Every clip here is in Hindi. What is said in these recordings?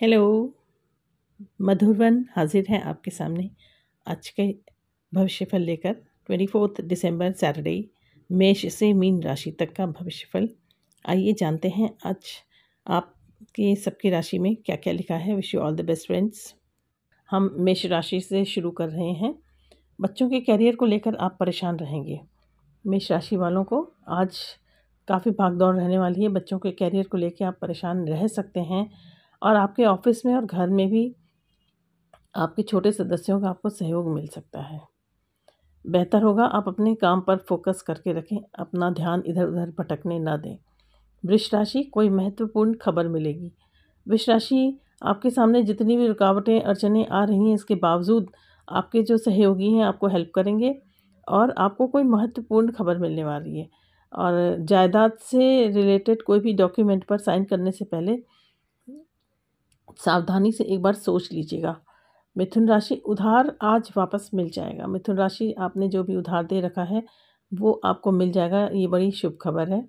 हेलो मधुरवन हाजिर है आपके सामने आज के भविष्यफल लेकर ट्वेंटी फोर्थ दिसंबर सैटरडे मेष से मीन राशि तक का भविष्यफल आइए जानते हैं आज आपकी सबकी राशि में क्या क्या लिखा है wish you all the best friends हम मेष राशि से शुरू कर रहे हैं बच्चों के करियर को लेकर आप परेशान रहेंगे मेष राशि वालों को आज काफ़ी भागदौड़ रहने वाली है बच्चों के कैरियर को लेकर आप परेशान रह सकते हैं और आपके ऑफिस में और घर में भी आपके छोटे सदस्यों का आपको सहयोग मिल सकता है बेहतर होगा आप अपने काम पर फोकस करके रखें अपना ध्यान इधर उधर भटकने ना दें वृक्ष राशि कोई महत्वपूर्ण खबर मिलेगी वृक्ष राशि आपके सामने जितनी भी रुकावटें अड़चने आ रही हैं इसके बावजूद आपके जो सहयोगी हैं आपको हेल्प करेंगे और आपको कोई महत्वपूर्ण खबर मिलने वाली है और जायदाद से रिलेटेड कोई भी डॉक्यूमेंट पर साइन करने से पहले सावधानी से एक बार सोच लीजिएगा मिथुन राशि उधार आज वापस मिल जाएगा मिथुन राशि आपने जो भी उधार दे रखा है वो आपको मिल जाएगा ये बड़ी शुभ खबर है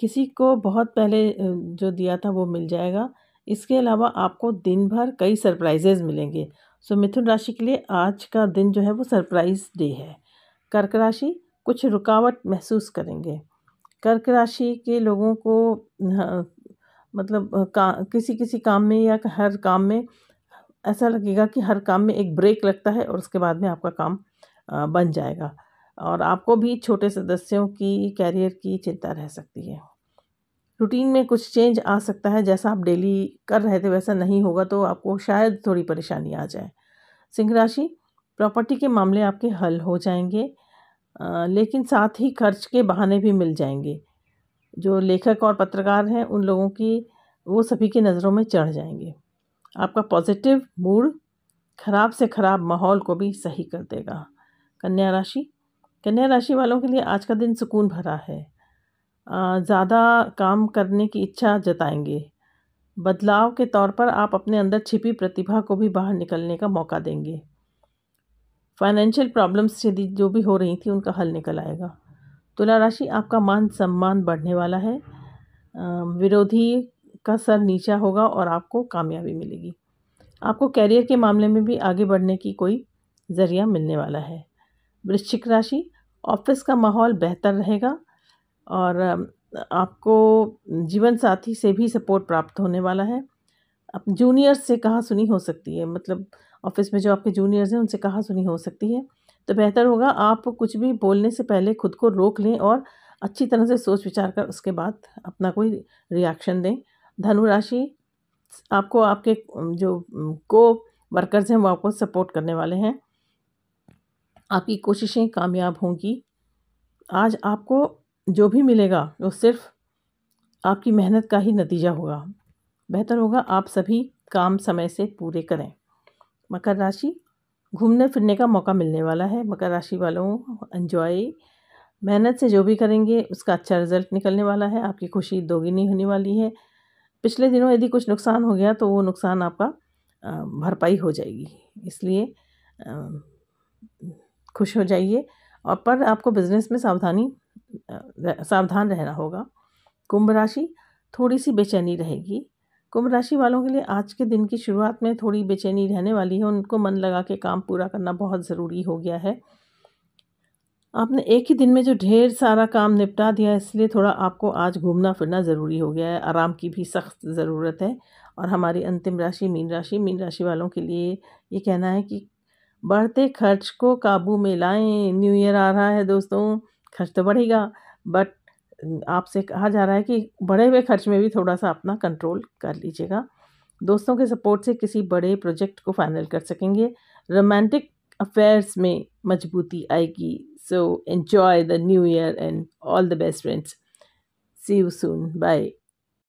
किसी को बहुत पहले जो दिया था वो मिल जाएगा इसके अलावा आपको दिन भर कई सरप्राइजेज मिलेंगे सो मिथुन राशि के लिए आज का दिन जो है वो सरप्राइज़ डे है कर्क राशि कुछ रुकावट महसूस करेंगे कर्क राशि के लोगों को हाँ, मतलब का किसी किसी काम में या हर काम में ऐसा लगेगा कि हर काम में एक ब्रेक लगता है और उसके बाद में आपका काम बन जाएगा और आपको भी छोटे सदस्यों की कैरियर की चिंता रह सकती है रूटीन में कुछ चेंज आ सकता है जैसा आप डेली कर रहे थे वैसा नहीं होगा तो आपको शायद थोड़ी परेशानी आ जाए सिंह राशि प्रॉपर्टी के मामले आपके हल हो जाएंगे लेकिन साथ ही खर्च के बहाने भी मिल जाएंगे जो लेखक और पत्रकार हैं उन लोगों की वो सभी की नज़रों में चढ़ जाएंगे आपका पॉजिटिव मूड खराब से खराब माहौल को भी सही कर देगा कन्या राशि कन्या राशि वालों के लिए आज का दिन सुकून भरा है ज़्यादा काम करने की इच्छा जताएंगे बदलाव के तौर पर आप अपने अंदर छिपी प्रतिभा को भी बाहर निकलने का मौका देंगे फाइनेंशियल प्रॉब्लम्स यदि जो भी हो रही थी उनका हल निकल आएगा तुला तो राशि आपका मान सम्मान बढ़ने वाला है विरोधी का सर नीचा होगा और आपको कामयाबी मिलेगी आपको कैरियर के मामले में भी आगे बढ़ने की कोई ज़रिया मिलने वाला है वृश्चिक राशि ऑफिस का माहौल बेहतर रहेगा और आपको जीवन साथी से भी सपोर्ट प्राप्त होने वाला है आप जूनियर्स से कहा सुनी हो सकती है मतलब ऑफिस में जो आपके जूनियर्स हैं उनसे कहा सुनी हो सकती है तो बेहतर होगा आप कुछ भी बोलने से पहले खुद को रोक लें और अच्छी तरह से सोच विचार कर उसके बाद अपना कोई रिएक्शन दें धनुराशि आपको आपके जो को वर्कर्स हैं वो आपको सपोर्ट करने वाले हैं आपकी कोशिशें कामयाब होंगी आज आपको जो भी मिलेगा वो सिर्फ आपकी मेहनत का ही नतीजा होगा बेहतर होगा आप सभी काम समय से पूरे करें मकर राशि घूमने फिरने का मौका मिलने वाला है मकर राशि वालों एंजॉय मेहनत से जो भी करेंगे उसका अच्छा रिजल्ट निकलने वाला है आपकी खुशी दोगुनी होने वाली है पिछले दिनों यदि कुछ नुकसान हो गया तो वो नुकसान आपका भरपाई हो जाएगी इसलिए खुश हो जाइए और पर आपको बिज़नेस में सावधानी सावधान रहना होगा कुंभ राशि थोड़ी सी बेचैनी रहेगी कुंभ राशि वालों के लिए आज के दिन की शुरुआत में थोड़ी बेचैनी रहने वाली है उनको मन लगा के काम पूरा करना बहुत ज़रूरी हो गया है आपने एक ही दिन में जो ढेर सारा काम निपटा दिया इसलिए थोड़ा आपको आज घूमना फिरना ज़रूरी हो गया है आराम की भी सख्त ज़रूरत है और हमारी अंतिम राशि मीन राशि मीन राशि वालों के लिए ये कहना है कि बढ़ते खर्च को काबू में लाएं न्यू ईयर आ रहा है दोस्तों खर्च तो बढ़ेगा बट आपसे कहा जा रहा है कि बढ़े हुए खर्च में भी थोड़ा सा अपना कंट्रोल कर लीजिएगा दोस्तों के सपोर्ट से किसी बड़े प्रोजेक्ट को फाइनल कर सकेंगे रोमांटिक अफेयर्स में मजबूती आएगी so enjoy the new year and all the best friends see you soon bye